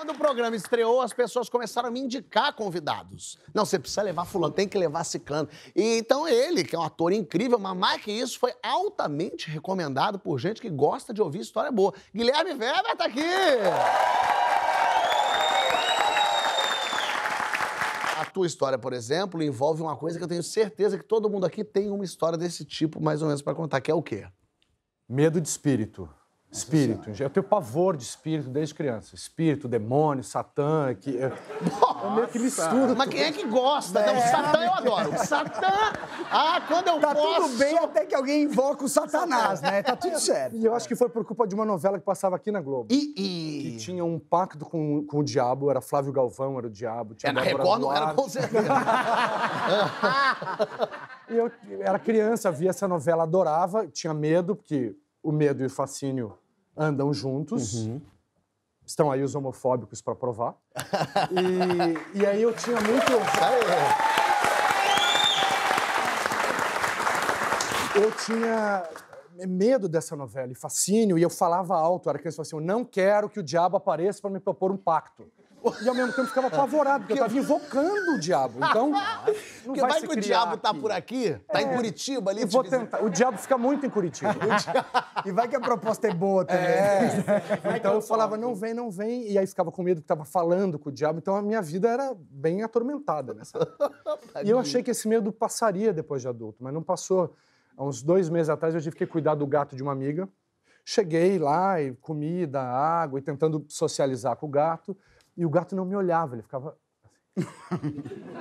Quando o programa estreou, as pessoas começaram a me indicar convidados. Não, você precisa levar fulano, tem que levar ciclano. E então ele, que é um ator incrível, mas mais que isso, foi altamente recomendado por gente que gosta de ouvir história boa. Guilherme Weber tá aqui! A tua história, por exemplo, envolve uma coisa que eu tenho certeza que todo mundo aqui tem uma história desse tipo, mais ou menos, para contar, que é o quê? Medo de espírito. Espírito. É eu tenho pavor de espírito desde criança. Espírito, demônio, satã. Que... Eu meio que misturo. Mas quem é que gosta? É, satã eu adoro. Satã! Ah, quando eu tá posso... Tá tudo bem até que alguém invoca o satanás, né? Tá tudo certo. E eu acho que foi por culpa de uma novela que passava aqui na Globo. E... e... Que tinha um pacto com, com o diabo. Era Flávio Galvão, era o diabo. Tinha é, na Record não era com certeza. e eu era criança, via essa novela, adorava. Tinha medo, porque o medo e o fascínio andam juntos. Uhum. Estão aí os homofóbicos para provar. e, e, aí eu tinha muito. Eu tinha medo dessa novela e fascínio, e eu falava alto, era que criança, assim, eu não quero que o diabo apareça para me propor um pacto. E ao mesmo tempo ficava apavorado, porque eu tava invocando o diabo. Então. vai, vai que o diabo aqui. tá por aqui, tá é. em Curitiba ali. Eu vou tentar. O diabo fica muito em Curitiba. e vai que a proposta é boa também. É. Então, então eu falava, não vem, não vem. E aí ficava com medo que tava falando com o diabo. Então a minha vida era bem atormentada nessa. e eu achei que esse medo passaria depois de adulto, mas não passou. Há uns dois meses atrás eu tive que cuidar do gato de uma amiga. Cheguei lá e comida, água e tentando socializar com o gato. E o gato não me olhava, ele ficava assim.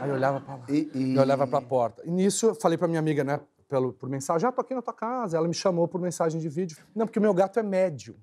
Aí eu olhava para lá. E, e... Eu olhava para a porta. E nisso eu falei para minha amiga, né, pelo, por mensagem: ah, tô aqui na tua casa. Ela me chamou por mensagem de vídeo. Não, porque o meu gato é médio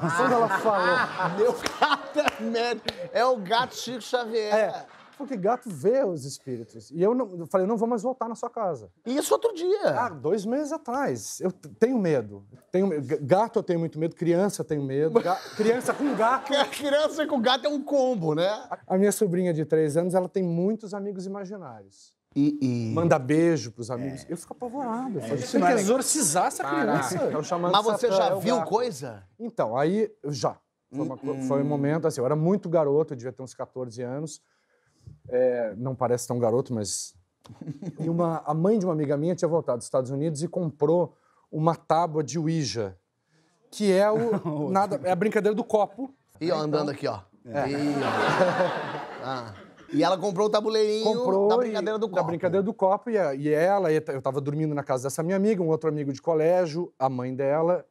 ah. Quando ela falou, meu gato é médio É o gato Chico Xavier. É. Porque gato vê os espíritos. E eu, não, eu falei, não vou mais voltar na sua casa. E isso outro dia? Ah, dois meses atrás. Eu tenho medo. Tenho, gato eu tenho muito medo, criança eu tenho medo. criança com gato. criança com gato é um combo, né? A minha sobrinha de três anos, ela tem muitos amigos imaginários. E, e... Manda beijo pros amigos. É. Eu fico apavorado. Eu é. Você tem que exorcizar essa criança. É Mas você já viu coisa? Então, aí, já. Foi, uma, hum, foi um hum. momento, assim, eu era muito garoto, eu devia ter uns 14 anos. É, não parece tão garoto, mas. E uma, a mãe de uma amiga minha tinha voltado dos Estados Unidos e comprou uma tábua de Ouija, que é o. nada, é a brincadeira do copo. E né, ó, andando então. aqui, ó. É. E, ó. Ah. e ela comprou o tabuleirinho comprou da brincadeira do copo. Da brincadeira do copo, e, ela, eu tava dormindo na casa dessa minha amiga, um outro amigo de colégio, a mãe dela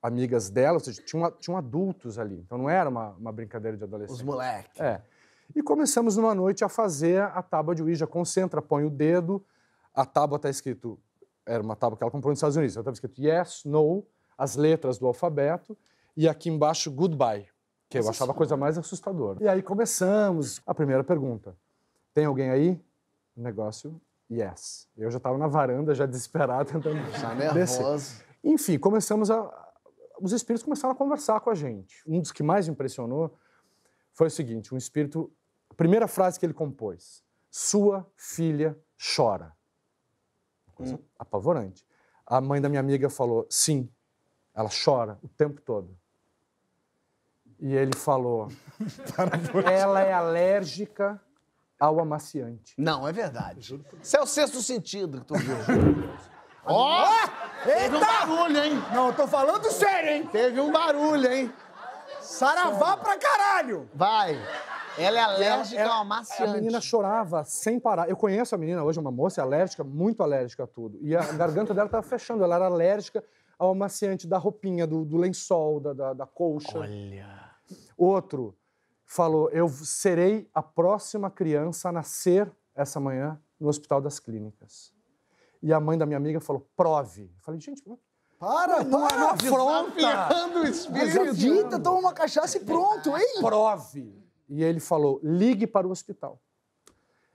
amigas dela, ou seja, tinham, tinham adultos ali. Então não era uma, uma brincadeira de adolescente. Os moleques. É. E começamos numa noite a fazer a tábua de Ouija. Concentra, põe o dedo, a tábua está escrito, era uma tábua que ela comprou nos Estados Unidos, estava escrito yes, no, as letras do alfabeto, e aqui embaixo goodbye, que eu achava a coisa mais é. assustadora. E aí começamos a primeira pergunta. Tem alguém aí? O negócio, yes. Eu já estava na varanda, já desesperado, tentando já descer. Nervoso. Enfim, começamos a... Os espíritos começaram a conversar com a gente. Um dos que mais impressionou foi o seguinte, um espírito Primeira frase que ele compôs: Sua filha chora. Uma coisa hum. apavorante. A mãe da minha amiga falou: Sim, ela chora o tempo todo. E ele falou: Ela é alérgica ao amaciante. Não, é verdade. Isso é o sexto sentido que tu viu. Ó! oh! Teve um barulho, hein? Não, eu tô falando sério, hein? Teve um barulho, hein? Saravá sério. pra caralho! Vai! É ela é alérgica ela, ao amaciante. A menina chorava sem parar. Eu conheço a menina hoje, uma moça alérgica, muito alérgica a tudo. E a garganta dela estava fechando, ela era alérgica ao amaciante da roupinha, do, do lençol, da, da, da colcha. Olha. Outro falou: Eu serei a próxima criança a nascer essa manhã no Hospital das Clínicas. E a mãe da minha amiga falou: Prove. Eu falei: Gente, para, não, para, não é afronta. Desafiando o espírito. Mas acredita, toma uma cachaça e pronto, hein? Prove e ele falou: ligue para o hospital.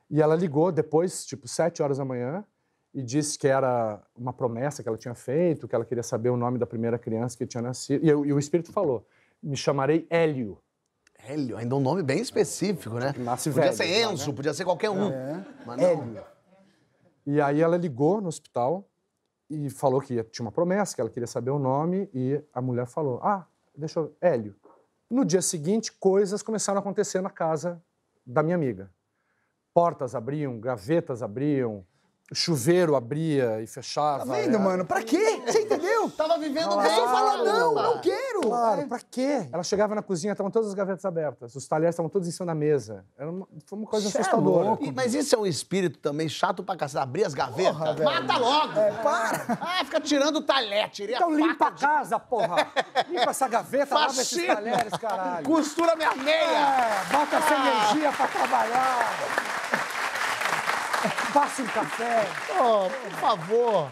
E ela ligou depois, tipo, sete horas da manhã, e disse que era uma promessa que ela tinha feito, que ela queria saber o nome da primeira criança que tinha nascido. E, eu, e o espírito falou: me chamarei Hélio. Hélio, ainda um nome bem específico, né? Nasce podia velho, ser né? Enzo, né? podia ser qualquer um. É. Mas não. Hélio. E aí ela ligou no hospital e falou que tinha uma promessa, que ela queria saber o nome, e a mulher falou: Ah, deixa eu. Hélio. No dia seguinte, coisas começaram a acontecer na casa da minha amiga. Portas abriam, gavetas abriam, o chuveiro abria e fechava. Tá vendo, era... É, mano? Pra quê? Você entendeu? Tava vivendo claro. bem. Eu falar, não, não quero. Claro, é. pra quê? Ela chegava na cozinha, estavam todas as gavetas abertas, os talheres estavam todos em cima da mesa. Era uma, foi uma coisa Cê é assustadora. É e, mas isso é um espírito também chato pra casa. Abrir as gavetas. Porra, Mata logo. É, para. Ah, fica tirando o talher, tirei Então a limpa a casa, porra. Limpa essa gaveta, Faxina. lava esses talheres, caralho. Costura minha meia. É, bota ah. essa energia pra trabalhar. Passa um café. Oh, por favor.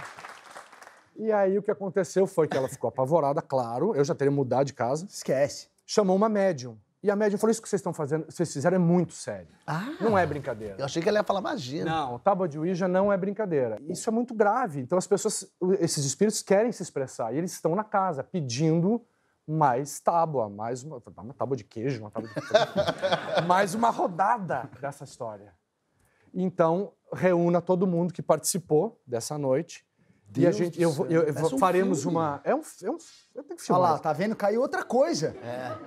E aí o que aconteceu foi que ela ficou apavorada, claro. Eu já teria mudado de casa. Esquece. Chamou uma médium. E a médium falou: Isso que vocês estão fazendo, vocês fizeram é muito sério. Ah, não é brincadeira. Eu achei que ela ia falar magia. Não, tábua de Ouija não é brincadeira. Isso é muito grave. Então as pessoas, esses espíritos querem se expressar e eles estão na casa pedindo mais tábua, mais uma, uma tábua de queijo, uma tábua de mais uma rodada dessa história. Então, reúna todo mundo que participou dessa noite. Deus e a gente, eu, eu, eu, eu faremos uma. É um, é um. Eu tenho que filmar. Olha lá, tá vendo? Caiu outra coisa. É.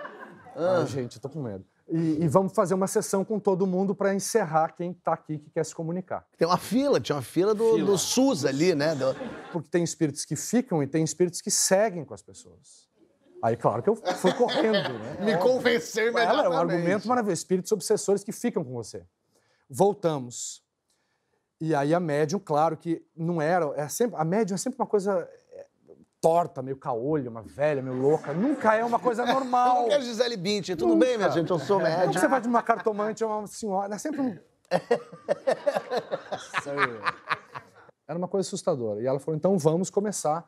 Ah, gente, eu tô com medo. E, e, vamos fazer uma sessão com todo mundo para encerrar quem tá aqui que quer se comunicar. Tem uma fila, tinha uma fila do, fila. do SUS ali, né? Do... Porque tem espíritos que ficam e tem espíritos que seguem com as pessoas. Aí, claro que eu fui correndo, né? Me convencer melhor. É um argumento maravilhoso. Espíritos obsessores que ficam com você voltamos. E aí a médium, claro que não era, é sempre, a médium é sempre uma coisa é, torta, meio caolho uma velha, meio louca. Nunca é uma coisa normal. Eu não é Gisele Bündchen, tudo Nunca. bem, minha gente? Eu sou é, médium. Como você vai de uma cartomante a uma senhora? É sempre um... Era uma coisa assustadora. E ela falou, então vamos começar.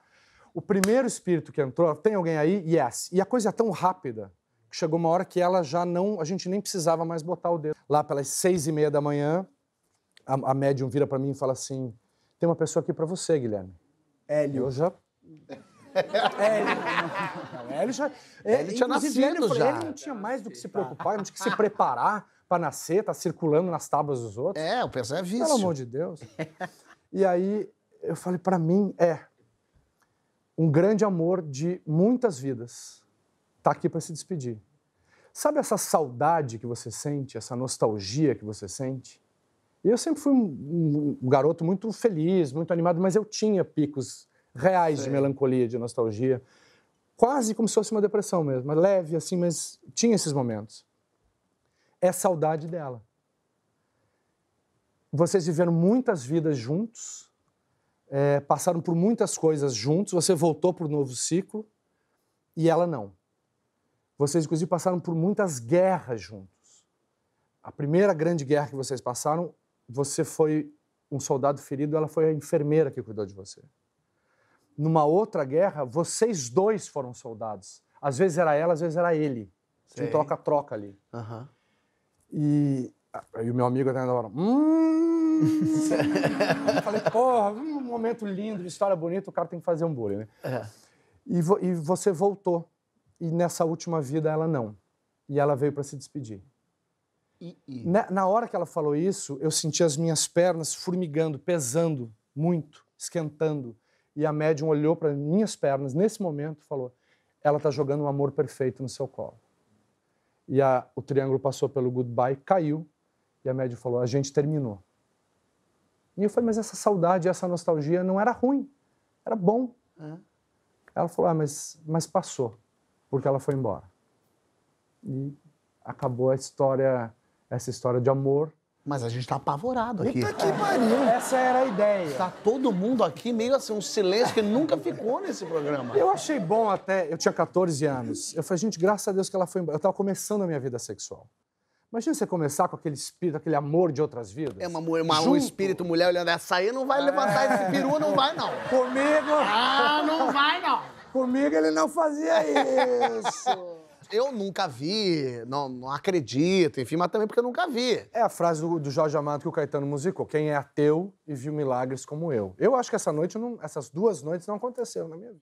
O primeiro espírito que entrou, tem alguém aí? Yes. E a coisa é tão rápida chegou uma hora que ela já não, a gente nem precisava mais botar o dedo. Lá pelas seis e meia da manhã, a, a médium vira para mim e fala assim: tem uma pessoa aqui para você, Guilherme. Hélio. Eu já. Hélio. Hélio já. Hélio é, tinha nascido Hélio, já. Ele não tinha mais do que se tá. preocupar, não tinha que se preparar para nascer, tá circulando nas tábuas dos outros. É, o pessoal é vício. Pelo amor de Deus. E aí eu falei: para mim é um grande amor de muitas vidas está aqui para se despedir. Sabe essa saudade que você sente, essa nostalgia que você sente? eu sempre fui um, um, garoto muito feliz, muito animado, mas eu tinha picos reais Sim. de melancolia, de nostalgia, quase como se fosse uma depressão mesmo, leve assim, mas tinha esses momentos. É saudade dela. Vocês viveram muitas vidas juntos, é, passaram por muitas coisas juntos, você voltou para o novo ciclo e ela não. Vocês, inclusive, passaram por muitas guerras juntos. A primeira grande guerra que vocês passaram, você foi um soldado ferido, ela foi a enfermeira que cuidou de você. Numa outra guerra, vocês dois foram soldados. Às vezes era ela, às vezes era ele. Tinha um troca-troca ali. Uhum. E aí ah, o meu amigo até na hora. Hum! eu falei, porra, um momento lindo, história bonita, o cara tem que fazer um bullying, né? É. E, vo e você voltou. E nessa última vida ela não. E ela veio para se despedir. E, Na, na hora que ela falou isso, eu senti as minhas pernas formigando, pesando muito, esquentando. E a médium olhou para minhas pernas nesse momento e falou: Ela está jogando um amor perfeito no seu colo. E a, o triângulo passou pelo goodbye, caiu. E a médium falou: A gente terminou. E eu falei: Mas essa saudade, essa nostalgia não era ruim, era bom. É. Ela falou: Ah, mas, mas passou porque ela foi embora. E acabou a história, essa história de amor. Mas a gente tá apavorado aqui. Puta que pariu! Essa era a ideia. Tá todo mundo aqui meio assim, um silêncio que nunca ficou nesse programa. Eu achei bom até, eu tinha 14 anos. Eu falei, gente, graças a Deus que ela foi embora. Eu tava começando a minha vida sexual. Imagina você começar com aquele espírito, aquele amor de outras vidas. É uma, é uma um espírito mulher olhando, essa aí não vai levantar é. esse peru, não vai não. Comigo? Ah, não vai não. Comigo ele não fazia isso. Eu nunca vi, não, não acredito, enfim, mas também porque eu nunca vi. É a frase do, do Jorge Amado que o Caetano musicou: quem é ateu e viu milagres como eu. Eu acho que essa noite, não, essas duas noites não aconteceram na minha vida.